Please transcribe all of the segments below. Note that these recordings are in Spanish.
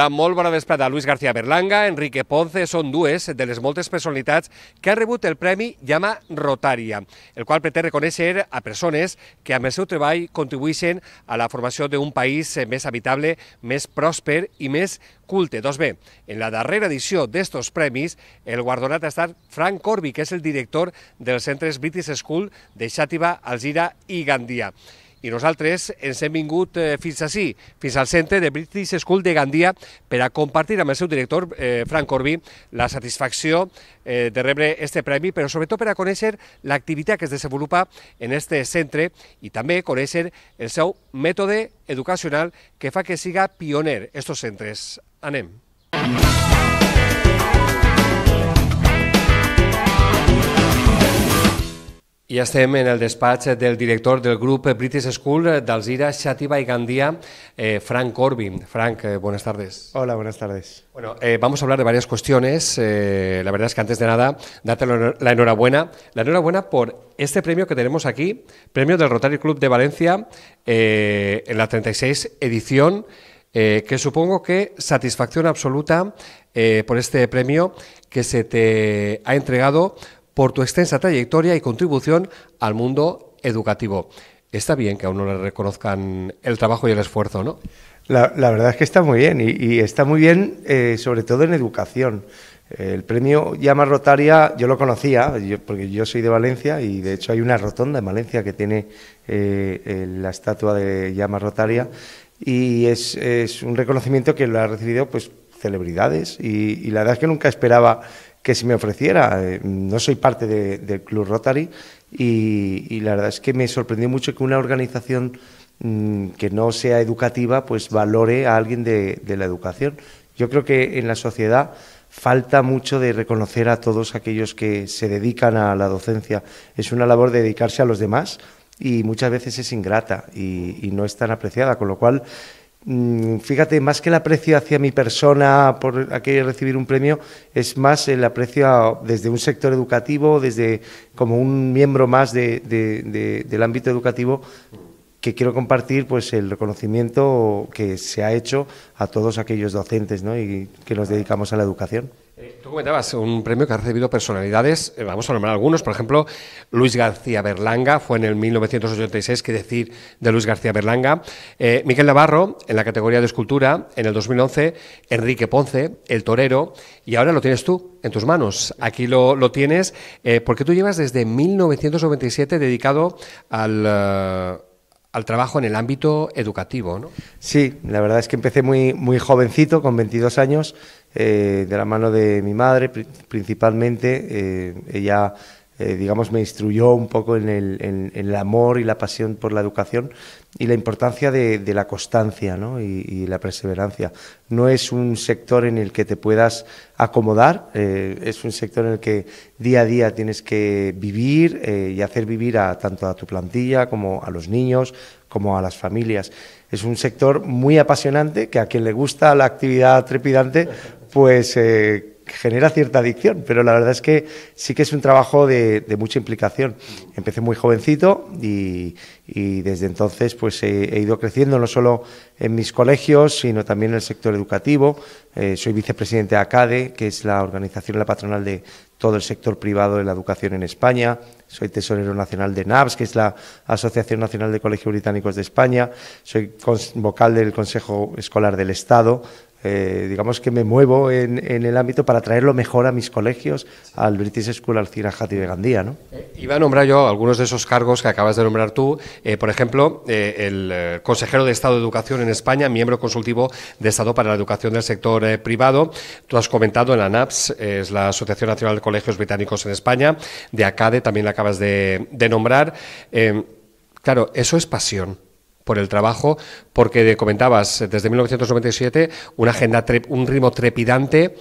Hola, molt bona vesprada. Luis García Berlanga, Enrique Ponce són dues de les moltes personalitats que ha rebut el Premi Llama Rotària, el qual pretén reconèixer a persones que amb el seu treball contribueixen a la formació d'un país més habitable, més pròsper i més culte. Doncs bé, en la darrera edició d'estos premis, el guardonat ha estat Frank Corby, que és el director dels centres British School de Xàtiva, Alzira i Gandia. I nosaltres ens hem vingut eh, fins així, fins al centre de British School de Gandia, per a compartir amb el seu director, eh, Frank Corby, la satisfacció eh, de rebre este premi, però sobretot per a conèixer l'activitat que es desenvolupa en este centre i també conèixer el seu mètode educacional que fa que siga pioner estos centres. Anem. Música ya estem en el despacho del director del grupo British School d'Alzira, Xativa y Gandía, eh, Frank Corbin. Frank, eh, buenas tardes. Hola, buenas tardes. Bueno, eh, vamos a hablar de varias cuestiones. la verdad es que antes de nada, date la enhorabuena. La enhorabuena por este premio que tenemos aquí, premio del Rotary Club de Valencia, en la 36 edición. que supongo que satisfacción absoluta por este premio que se te ha entregado por tu extensa trayectoria y contribución al mundo educativo. Está bien que aún no le reconozcan el trabajo y el esfuerzo, ¿no? La, verdad es que está muy bien y, está muy bien eh, sobre todo en educación. El premio Llama Rotaria yo lo conocía, porque yo soy de Valencia y de hecho hay una rotonda en Valencia que tiene eh, la estatua de Llama Rotaria y es, un reconocimiento que lo ha recibido pues celebridades y, y la verdad es que nunca esperaba que se me ofreciera. Eh, no soy parte del Club Rotary y, la verdad es que me sorprendió mucho que una organización mm, que no sea educativa pues valore a alguien de, la educación. Yo creo que en la sociedad falta mucho de reconocer a todos aquellos que se dedican a la docencia. Es una labor de dedicarse a los demás y muchas veces es ingrata y, y no es tan apreciada, con lo cual Mm, fíjate, más que el aprecio hacia mi persona por querer recibir un premio, es más el aprecio desde un sector educativo, desde como un miembro más del ámbito educativo, que quiero compartir pues el reconocimiento que se ha hecho a todos aquellos docentes y que nos dedicamos a la educación. Eh, tú comentabas un premio que ha recibido personalidades, eh, vamos a nombrar algunos, por ejemplo, Luis García Berlanga, fue en el 1986, que decir de Luis García Berlanga, eh, Miguel Navarro en la categoría de escultura, en el 2011, Enrique Ponce, el torero, y ahora lo tienes tú en tus manos, aquí lo, tienes, porque tú llevas desde 1997 dedicado al... trabajo en el ámbito educativo, ¿no? Sí, la verdad es que empecé muy jovencito, con 22 años, eh, de la mano de mi madre principalmente. Eh, ella, eh, digamos, me instruyó un poco en el, en, el, amor y la pasión por la educación y la importancia de, la constancia ¿no? y, y, la perseverancia. No es un sector en el que te puedas acomodar, es un sector en el que día a día tienes que vivir y hacer vivir a, tanto a tu plantilla como a los niños, como a las familias. Es un sector muy apasionante que a quien le gusta la actividad trepidante pues eh, genera cierta adicción, pero la verdad es que sí que es un trabajo de, mucha implicación. Empecé muy jovencito y, desde entonces pues he, ido creciendo no solo en mis colegios, sino también en el sector educativo. Eh, soy vicepresidente de ACADE, que es la organización la patronal de todo el sector privado de la educación en España. Soy tesorero nacional de NAVS... que es la Asociación Nacional de Colegios Británicos de España. Soy vocal del Consejo Escolar del Estado, eh, digamos que me muevo en, el ámbito para traerlo mejor a mis colegios, al British School y de Gandía. ¿no? Eh, iba a nombrar yo algunos de esos cargos que acabas de nombrar tú. Eh, por ejemplo, el consejero de Estado de Educación en España, miembro consultivo de Estado para la Educación del Sector Privado. Tú has comentado en la NAPS, es la Asociación Nacional de Colegios Británicos en España, de ACADE también la acabas de nombrar. claro, eso es pasión por el trabajo, porque comentabas eh, desde 1997 una agenda, un ritmo trepidante,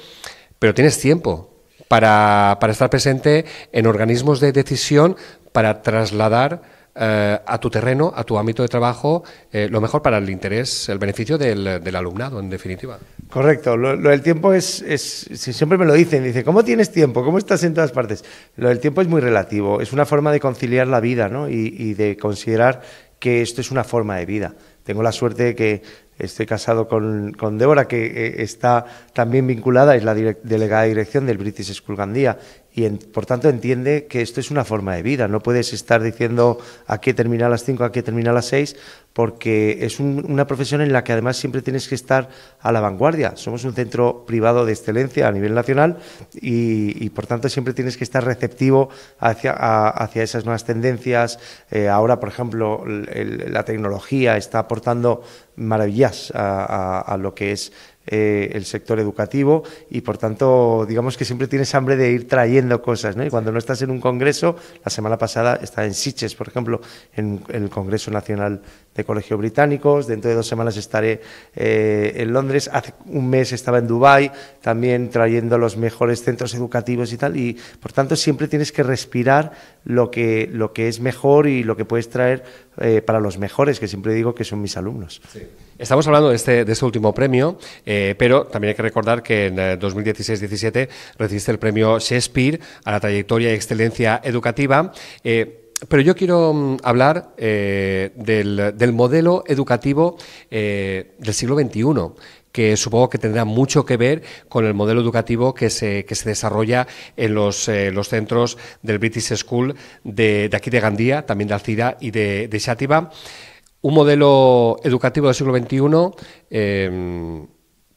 pero tienes tiempo para, estar presente en organismos de decisión para trasladar eh, a tu terreno, a tu ámbito de trabajo, eh, lo mejor para el interés, el beneficio del, alumnado, en definitiva. Correcto. Lo, del tiempo es, es, siempre me lo dicen, dice, ¿cómo tienes tiempo? ¿Cómo estás en todas partes? Lo del tiempo es muy relativo, es una forma de conciliar la vida ¿no? y de considerar que esto es una forma de vida. Tengo la suerte de que estoy casado con, con Débora, que eh, está también vinculada, es la delegada de dirección del British School Gandía y por tanto entiende que esto es una forma de vida. No puedes estar diciendo a qué termina a las 5, a qué termina a las 6, porque es una profesión en la que además siempre tienes que estar a la vanguardia. Somos un centro privado de excelencia a nivel nacional y, por tanto siempre tienes que estar receptivo hacia, hacia esas nuevas tendencias. Eh, ahora, por ejemplo, la tecnología está aportando maravillas a lo que es eh, el sector educativo y por tanto digamos que siempre tienes hambre de ir trayendo cosas y cuando no estás en un congreso la semana pasada estaba en Siches por ejemplo en el Congreso Nacional de colegios Británicos dentro de dos semanas estaré eh, en Londres hace un mes estaba en Dubai también trayendo los mejores centros educativos y tal y por tanto siempre tienes que respirar lo que lo que es mejor y lo que puedes traer eh, para los mejores que siempre digo que son mis alumnos Estamos hablando de este, este último premio, eh, pero también hay que recordar que en 2016-17 eh, recibiste el premio Shakespeare a la trayectoria y excelencia educativa. Eh, pero yo quiero mm, hablar del, modelo educativo del siglo XXI, que supongo que tendrá mucho que ver con el modelo educativo que se, desarrolla en los, centros del British School de, aquí de Gandía, también de Alcira y de, de un modelo educativo del siglo XXI em,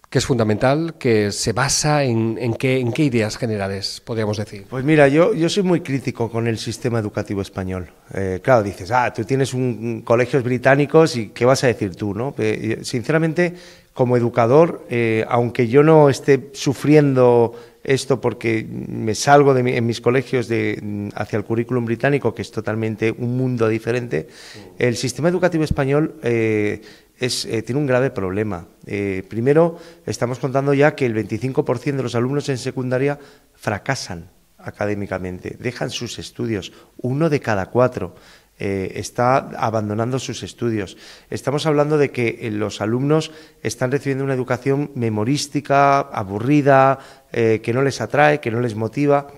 que es fundamental, que se basa en, qué, ideas generales, podríamos decir. Pues mira, yo, yo soy muy crítico con el sistema educativo español. Eh, claro, dices, ah, tú tienes un, colegios británicos y qué vas a decir tú, ¿no? sinceramente, como educador, eh, aunque yo no esté sufriendo esto porque me salgo de en mis colegios hacia el currículum británico, que es totalmente un mundo diferente. Mm. El sistema educativo español eh, eh, tiene un grave problema. Eh, primero, estamos contando ya que el 25% de los alumnos en secundaria fracasan académicamente, dejan sus estudios, uno de cada cuatro. Eh, está abandonando sus estudios. Estamos hablando de que eh, los alumnos están recibiendo una educación memorística, aburrida, eh, que no les atrae, que no les motiva.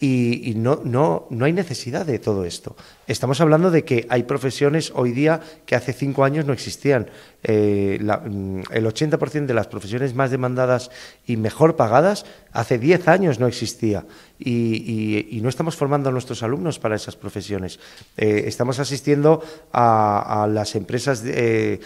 Y, no hay necesidad de todo esto. Estamos hablando de que hay profesiones hoy día que hace cinco años no existían. Eh, mm, el 80% de las profesiones más demandadas y mejor pagadas hace diez años no existía. Y, no estamos formando a nuestros alumnos para esas profesiones. Eh, estamos asistiendo a, las empresas eh,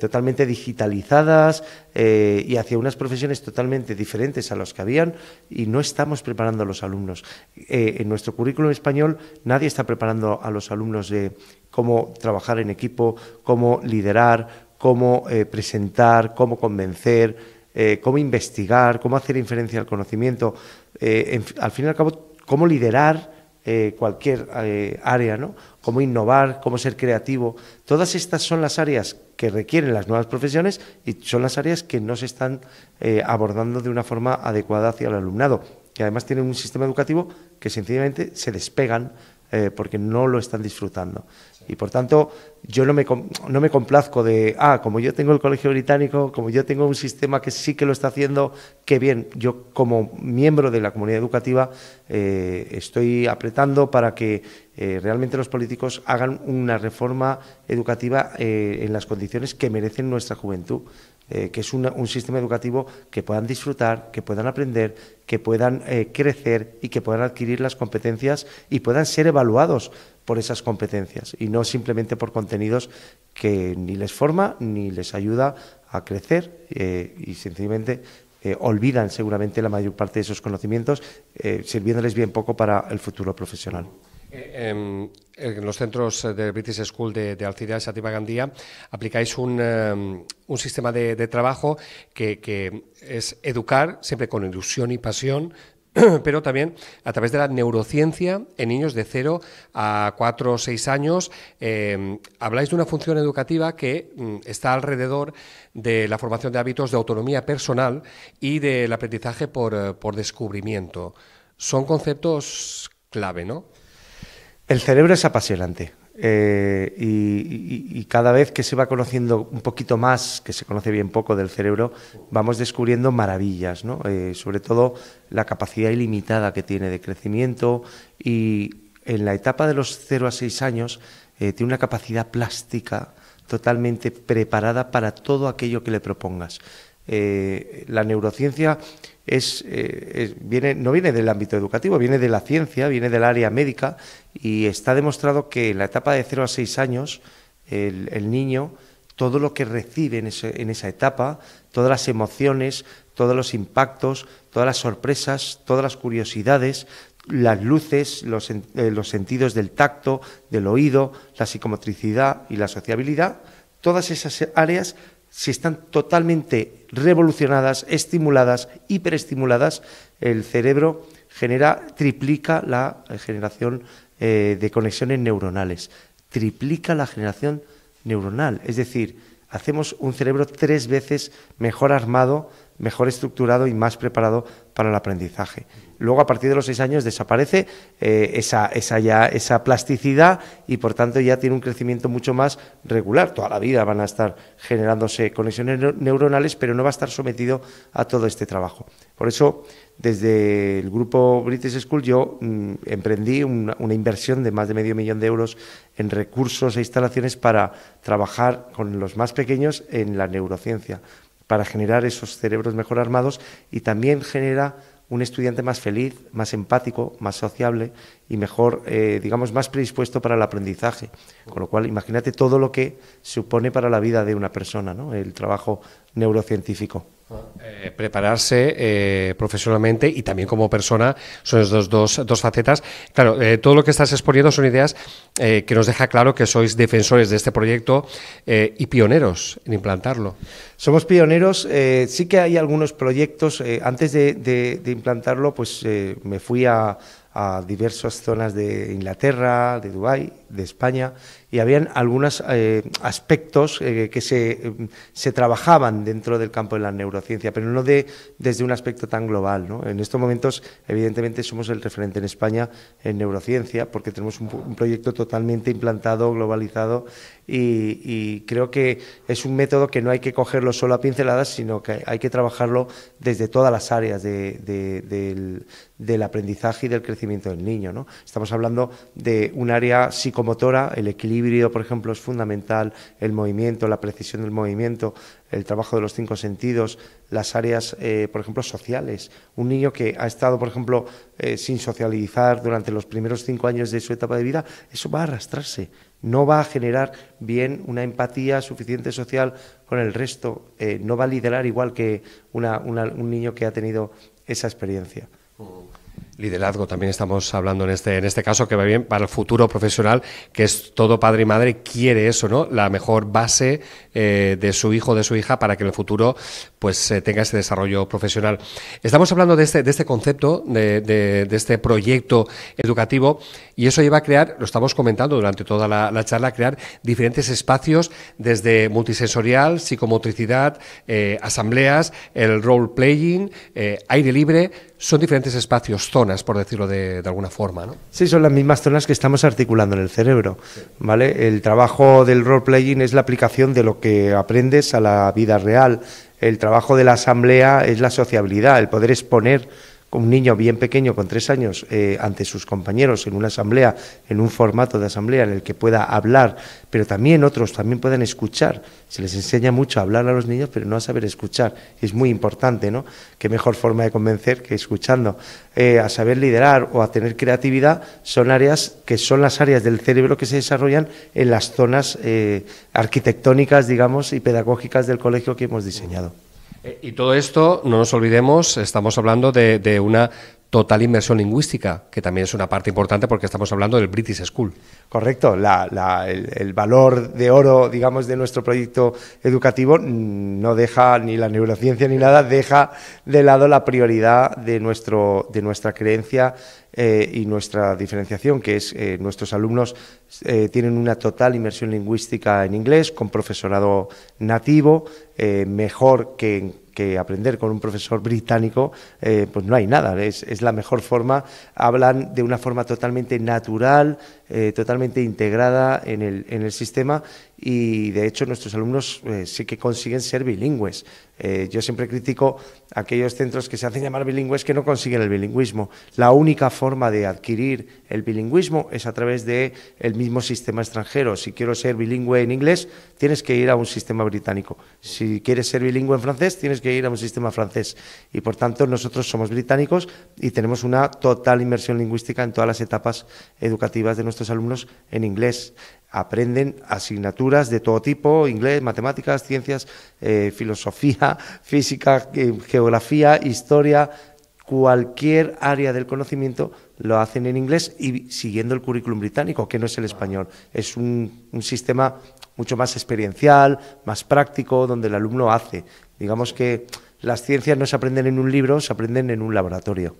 totalmente digitalizadas y hacia unas profesiones totalmente diferentes a las que habían y no estamos preparando a los alumnos. en nuestro currículum español nadie está preparando a los alumnos de cómo trabajar en equipo, cómo liderar, cómo eh, presentar, cómo convencer, eh, cómo investigar, cómo hacer inferencia al conocimiento, eh, al fin y al cabo, cómo liderar cualquier área, ¿no? cómo innovar, cómo ser creativo. Todas estas son las áreas que requieren las nuevas profesiones y son las áreas que no se están abordando de una forma adecuada hacia el alumnado, que además tienen un sistema educativo que sencillamente se despegan eh, porque no lo están disfrutando. Y por tanto, yo no me, no me complazco de, ah, como yo tengo el colegio británico, como yo tengo un sistema que sí que lo está haciendo, qué bien. Yo como miembro de la comunidad educativa eh, estoy apretando para que eh, realmente los políticos hagan una reforma educativa en las condiciones que merecen nuestra juventud. Eh, que es un sistema educativo que puedan disfrutar, que puedan aprender, que puedan eh, crecer y que puedan adquirir las competencias y puedan ser evaluados por esas competencias y no simplemente por contenidos que ni les forma ni les ayuda a crecer eh, y sencillamente olvidan seguramente la mayor parte de esos conocimientos, sirviéndoles bien poco para el futuro profesional. Eh, em, eh, en los centros de British School de, de y Sativa Gandía aplicáis em, un, sistema de, trabajo que, es educar siempre con ilusión y pasión, pero también a través de la neurociencia en niños de 0 a 4 o 6 años. Em, habláis de una función educativa que mm, está alrededor de la formación de hábitos de autonomía personal y del aprendizaje por eh, descubrimiento. Son conceptos clave, ¿no? El cerebro es apasionante. Eh, y, cada vez que se va conociendo un poquito más, que se conoce bien poco del cerebro, vamos descubriendo maravillas, ¿no? Eh, sobre todo la capacidad ilimitada que tiene de crecimiento y en la etapa de los 0 a 6 años eh, tiene una capacidad plástica totalmente preparada para todo aquello que le propongas. Eh, la neurociencia es, eh, no viene del ámbito educativo, viene de la ciencia, viene del área médica y está demostrado que en la etapa de 0 a 6 años el, niño, todo lo que recibe en, esa etapa, todas las emociones, todos los impactos, todas las sorpresas, todas las curiosidades, las luces, los, eh, los, sentidos del tacto, del oído, la psicomotricidad y la sociabilidad, todas esas áreas si están totalmente revolucionadas, estimuladas, hiperestimuladas, el cerebro genera, triplica la eh, generación eh, de conexiones neuronales, triplica la generación neuronal, es decir, hacemos un cerebro tres veces mejor armado, mejor estructurado y más preparado para el aprendizaje. Luego, a partir de los seis años, desaparece eh, esa, ya, esa plasticidad y, por tanto, ya tiene un crecimiento mucho más regular. Toda la vida van a estar generándose conexiones neuronales, pero no va a estar sometido a todo este trabajo. Por eso, desde el grupo British School yo mm, emprendí una, inversión de más de medio millón de euros en recursos e instalaciones para trabajar con los más pequeños en la neurociencia, para generar esos cerebros mejor armados y también genera un estudiante más feliz, más empático, más sociable y mejor, eh, digamos, más predispuesto para el aprendizaje. Con lo cual, imagínate todo lo que supone para la vida de una persona, ¿no? El trabajo neurocientífico. Eh, prepararse eh, profesionalmente y también como persona son esas dos, facetas. Claro, todo lo que estás exponiendo son ideas que nos deja claro que sois defensores de este proyecto y pioneros en implantarlo. Somos pioneros, sí que hay algunos proyectos, antes de, implantarlo, pues me fui a, a diversas zonas de Inglaterra, de Dubái, de España, y habían algunos eh, aspectos eh, que eh, se, trabajaban dentro del campo de la neurociencia, pero no de, desde un aspecto tan global. ¿no? En estos momentos, evidentemente, somos el referente en España en neurociencia, porque tenemos un, proyecto totalmente implantado, globalizado, y, creo que es un método que no hay que cogerlo solo a pinceladas, sino que hay que trabajarlo desde todas las áreas del, aprendizaje y del crecimiento del niño. ¿no? Estamos hablando de un área psicológica, Tora, el equilibrio, por ejemplo, es fundamental, el movimiento, la precisión del movimiento, el trabajo de los cinco sentidos, las áreas, eh, por ejemplo, sociales. Un niño que ha estado, por ejemplo, eh, sin socializar durante los primeros cinco años de su etapa de vida, eso va a arrastrarse, no va a generar bien una empatía suficiente social con el resto, eh, no va a liderar igual que un niño que ha tenido esa experiencia. Liderazgo, también estamos hablando en este, en este caso, que va bien para el futuro profesional, que es todo padre y madre, quiere eso, ¿no? La mejor base eh, de su hijo de su hija para que en el futuro pues eh, tenga ese desarrollo profesional. Estamos hablando de este, este concepto, de, este proyecto educativo, y eso lleva a crear, lo estamos comentando durante toda la, charla, charla, crear diferentes espacios desde multisensorial, psicomotricidad, eh, asambleas, el role playing, aire libre son diferentes espacios, zonas, por decirlo de, alguna forma, ¿no? Sí, son las mismas zonas que estamos articulando en el cerebro, ¿vale? El trabajo del role-playing es la aplicación de lo que aprendes a la vida real. El trabajo de la asamblea es la sociabilidad, el poder exponer un niño bien pequeño con tres años eh, ante sus compañeros en una asamblea, en un formato de asamblea en el que pueda hablar, pero también otros también puedan escuchar. Se les enseña mucho a hablar a los niños, pero no a saber escuchar. Es muy importante, ¿no? Qué mejor forma de convencer que escuchando. Eh, a saber liderar o a tener creatividad son áreas que son las áreas del cerebro que se desarrollan en las zonas eh, arquitectónicas, digamos, y pedagógicas del colegio que hemos diseñado. Eh, y todo esto, no nos olvidemos, estamos hablando de, una total inmersión lingüística, que también es una parte importante porque estamos hablando del British School. Correcto, el, valor de oro, digamos, de nuestro proyecto educativo mm, no deja ni la neurociencia ni nada, deja de lado la prioridad de, nuestro, de nuestra creencia eh, y nuestra diferenciación, que es eh, nuestros alumnos eh, tienen una total inmersión lingüística en inglés, con profesorado nativo, mejor que en que aprender con un profesor británico, eh, pues no hay nada, es, la mejor forma. Hablan de una forma totalmente natural, eh, totalmente integrada en el, en el sistema y de hecho nuestros alumnos eh, sí que consiguen ser bilingües. Eh, yo siempre critico aquellos centros que se hacen llamar bilingües que no consiguen el bilingüismo. La única forma de adquirir el bilingüismo es a través del el mismo sistema extranjero. Si quiero ser bilingüe en inglés, tienes que ir a un sistema británico. Si quieres ser bilingüe en francés, tienes que ir a un sistema francés. Y por tanto, nosotros somos británicos y tenemos una total inmersión lingüística en todas las etapas educativas de nuestros alumnos en inglés aprenden asignaturas de todo tipo, inglés, matemáticas, ciencias, eh, filosofía, física, eh, geografía, historia, cualquier área del conocimiento lo hacen en inglés y siguiendo el currículum británico, que no es el español. Es un, un sistema mucho más experiencial, más práctico, donde el alumno hace. Digamos que las ciencias no se aprenden en un libro, se aprenden en un laboratorio.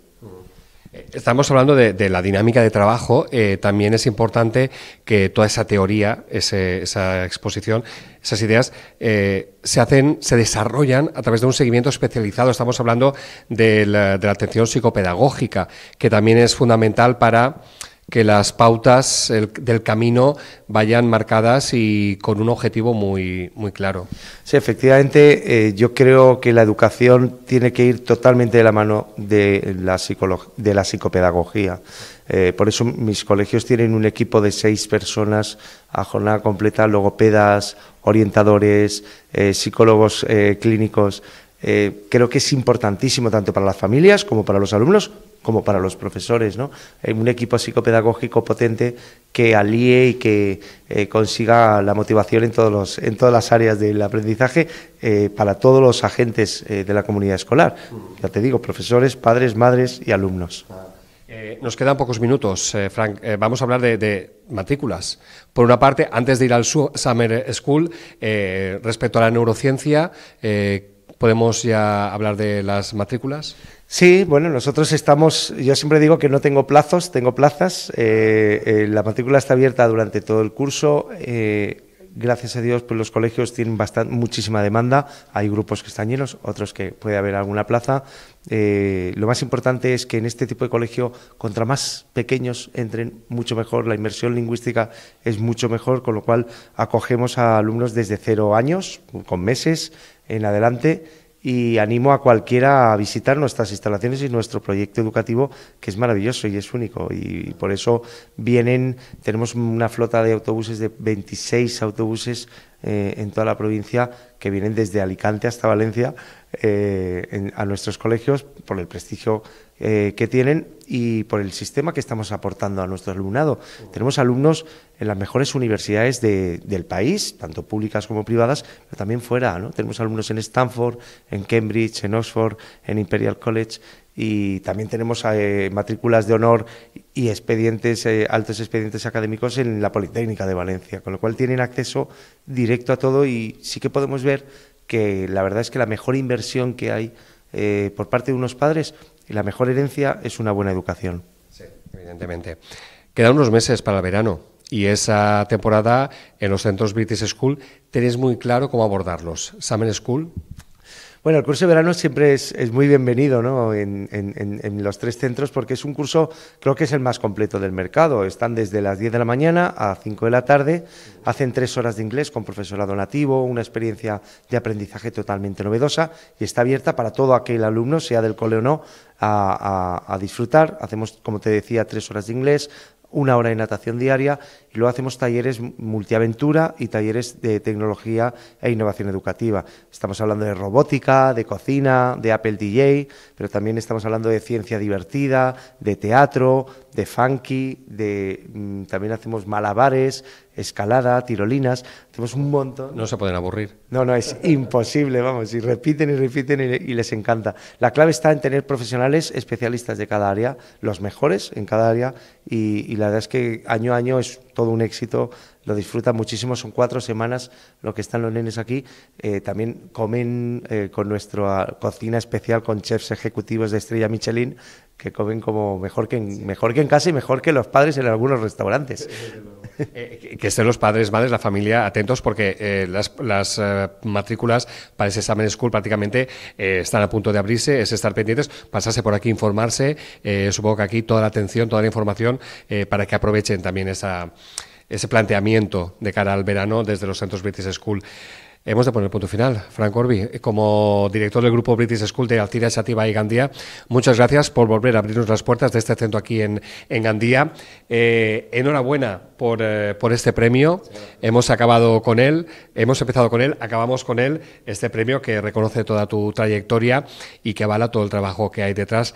Estamos hablando de, la dinámica de trabajo. Eh, también es importante que toda esa teoría, esa exposición, esas ideas eh, se hacen, se desarrollan a través de un seguimiento especializado. Estamos hablando de la atención psicopedagógica, que también es fundamental para que las pautas del camino vayan marcadas y con un objetivo muy, muy claro. Sí, efectivamente, eh, yo creo que la educación tiene que ir totalmente de la mano de la, psicopedagogía. Eh, por eso mis colegios tienen un equipo de seis personas a jornada completa, logopedas, orientadores, eh, psicólogos clínicos. creo que es importantísimo tanto para las familias como para los alumnos, como para los profesores, ¿no? Eh, un equipo psicopedagógico potente que alíe y que eh, consiga la motivación en, todos los, en todas las áreas del aprendizaje eh, para todos los agentes de la comunidad escolar. Ya te digo, profesores, padres, madres y alumnos. nos quedan pocos minutos, Frank. vamos a hablar de, de, matrículas. Por una parte, antes de ir al Summer School, respecto a la neurociencia, ¿Podemos ya hablar de las matrículas? Sí, bueno, nosotros estamos, yo siempre digo que no tengo plazos, tengo plazas. Eh, eh, la matrícula está abierta durante todo el curso. Eh, gracias a Dios, pues los colegios tienen bastante, muchísima demanda. Hay grupos que están llenos, otros que puede haber alguna plaza. lo más importante es que en este tipo de colegio, contra más pequeños entren, mucho mejor. La inmersión lingüística es mucho mejor, con lo cual acogemos a alumnos desde cero años, con meses, en adelante y animo a cualquiera a visitar nuestras instalaciones y nuestro proyecto educativo que es maravilloso y es único y por eso vienen tenemos una flota de autobuses de 26 autobuses eh, en toda la provincia que vienen desde Alicante hasta Valencia eh, a nuestros colegios por el prestigio eh, que tienen y por el sistema que estamos aportando a nuestro alumnado. Tenemos alumnos en las mejores universidades del país, tanto públicas como privadas, pero también fuera. ¿no? Tenemos alumnos en Stanford, en Cambridge, en Oxford, en Imperial College y también tenemos eh, matrículas de honor y expedientes, eh, altos expedientes académicos en la Politécnica de Valencia, con lo cual tienen acceso directo a todo y sí que podemos ver que la verdad es que la mejor inversión que hay eh, por parte de unos padres y la mejor herencia es una buena educación. Sí, evidentemente. Quedan unos meses para el verano y esa temporada en los centros British School tenéis muy claro cómo abordarlos. Summer School, bueno, el curso de verano siempre es, muy bienvenido ¿no? en, los tres centros porque es un curso, creo que es el más completo del mercado. Están desde las 10 de la mañana a 5 de la tarde, hacen tres horas de inglés con profesorado nativo, una experiencia de aprendizaje totalmente novedosa y está abierta para todo aquel alumno, sea del cole o no, a, a disfrutar. Hacemos, como te decía, tres horas de inglés, una hora de natación diaria y luego hacemos talleres multiaventura y talleres de tecnología e innovación educativa. Estamos hablando de robótica, de cocina, de Apple DJ, pero también estamos hablando de ciencia divertida, de teatro, de funky, de mm, también hacemos malabares, escalada, tirolinas, hacemos un montón. No se pueden aburrir. No, no, es imposible, vamos, y repiten y repiten y, les encanta. La clave está en tener profesionales especialistas de cada área, los mejores en cada área, y, la verdad es que año a año es todo un éxito, lo disfrutan muchísimo, son cuatro semanas lo que están los nenes aquí, eh, también comen eh, con nuestra cocina especial con chefs ejecutivos de Estrella Michelin, que comen como mejor que, mejor que en casa y mejor que los padres en algunos restaurantes. Eh, que estén los padres, madres, la familia atentos porque eh, las, eh, matrículas para ese examen school prácticamente están a punto de abrirse, es estar pendientes, pasarse por aquí, informarse. supongo que aquí toda la atención, toda la información para que aprovechen también esa, ese planteamiento de cara al verano desde los centros British School. Hemos de poner el punto final. Frank Orbi, como director del grupo British School de Altira Sativa y Gandía, muchas gracias por volver a abrirnos las puertas de este centro aquí en, en Gandía. Eh, enhorabuena por, eh, por, este premio. hemos acabado con él, hemos empezado con él, acabamos con él, este premio que reconoce toda tu trayectoria y que avala todo el trabajo que hay detrás.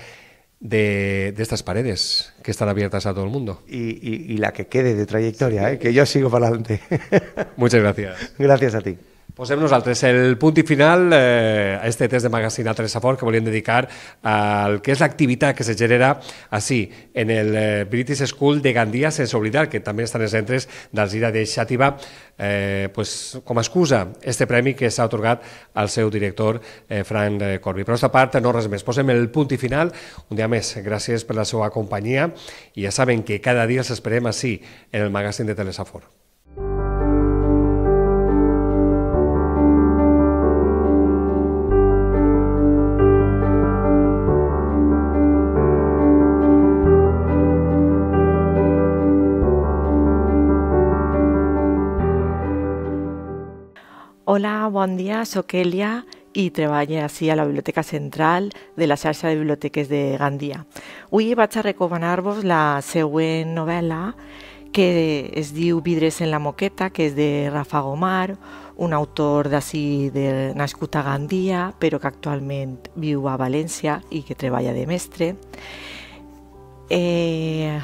De, estas paredes que están abiertas a todo el mundo. Y, la que quede de trayectoria, ¿eh? que yo sigo para adelante. Muchas gracias. Gracias a ti. Posem nosaltres el punt i final eh, a este test de magazine a Teresa Fort que volíem dedicar al que és l'activitat que se genera així, en el eh, British School de Gandia, sense oblidar que també estan els centres d'Alzira de Xàtiva, eh, pues, com a excusa, este premi que s'ha otorgat al seu director, eh, Frank eh, Corbi. Però, a part, no res més. Posem el punt i final. Un dia més, gràcies per la seva companyia i ja saben que cada dia els esperem així, en el magazine de Telesafor. Hola, bon dia, sóc Elia i treballo així a la Biblioteca Central de la xarxa de biblioteques de Gandia. Avui vaig a recomanar-vos la següent novel·la que es diu Vidres en la moqueta, que és de Rafa Gomar, un autor d'ací de, nascut a Gandia, però que actualment viu a València i que treballa de mestre. Eh,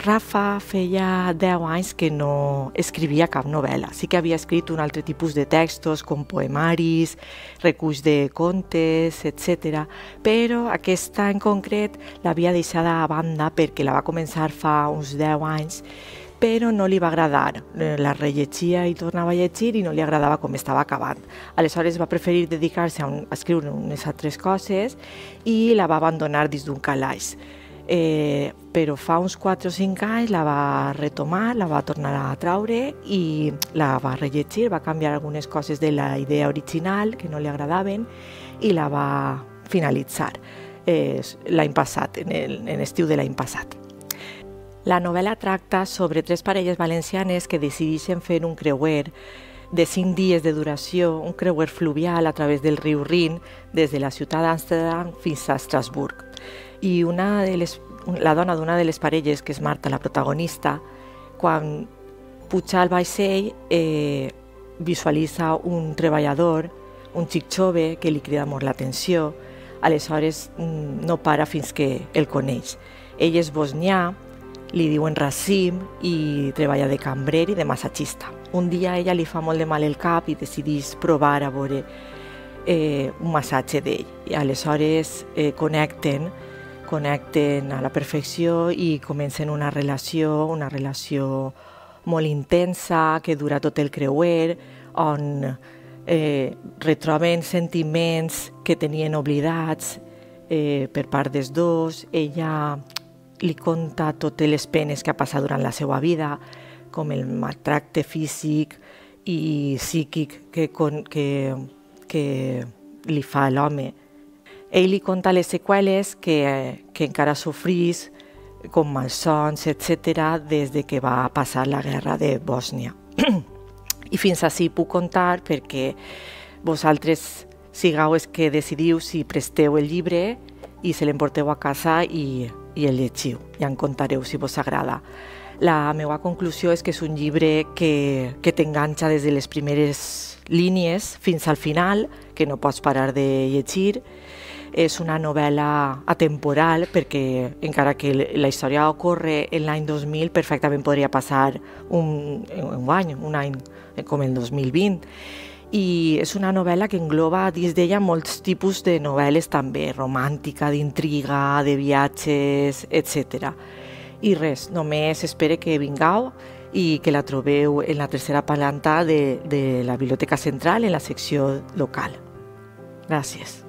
Rafa feia 10 anys que no escrivia cap novel·la. Sí que havia escrit un altre tipus de textos, com poemaris, reculls de contes, etc. Però aquesta en concret l'havia deixada a banda perquè la va començar fa uns 10 anys però no li va agradar. Eh, la rellegia i tornava a llegir i no li agradava com estava acabant. Aleshores va preferir dedicar-se a, a escriure unes altres coses i la va abandonar dins d'un calaix eh, però fa uns 4 o 5 anys la va retomar, la va tornar a traure i la va rellegir, va canviar algunes coses de la idea original que no li agradaven i la va finalitzar eh, l'any passat, en, el, en estiu de l'any passat. La novel·la tracta sobre tres parelles valencianes que decideixen fer un creuer de cinc dies de duració, un creuer fluvial a través del riu Rin des de la ciutat d'Amsterdam fins a Estrasburg i una de les, la dona d'una de les parelles, que és Marta, la protagonista, quan puja al vaixell eh, visualitza un treballador, un xic jove que li crida molt l'atenció, aleshores mm, no para fins que el coneix. Ell és bosnià, li diuen Racim i treballa de cambrer i de massatgista. Un dia ella li fa molt de mal el cap i decideix provar a veure eh, un massatge d'ell. I aleshores eh, connecten, connecten a la perfecció i comencen una relació, una relació molt intensa que dura tot el creuer, on eh, retroben sentiments que tenien oblidats eh, per part dels dos. Ella li conta totes les penes que ha passat durant la seva vida, com el maltracte físic i psíquic que, que que li fa l'home. Ell li conta les seqüeles que, que encara sofrís, com malsons, etc., des de que va passar la guerra de Bòsnia. I fins així puc contar perquè vosaltres sigueu els que decidiu si presteu el llibre i se l'emporteu a casa i, i el llegiu i en contareu si vos agrada. La meva conclusió és que és un llibre que, que t'enganxa des de les primeres línies fins al final, que no pots parar de llegir. És una novel·la atemporal perquè encara que la història ocorre en l'any 2000, perfectament podria passar un, un any, un any com el 2020 i és una novel·la que engloba dins d'ella molts tipus de novel·les també, romàntica, d'intriga, de viatges, etc. I res, només espere que vingueu y que la trobeu en la tercera planta de, la Biblioteca Central en la sección local. Gracias.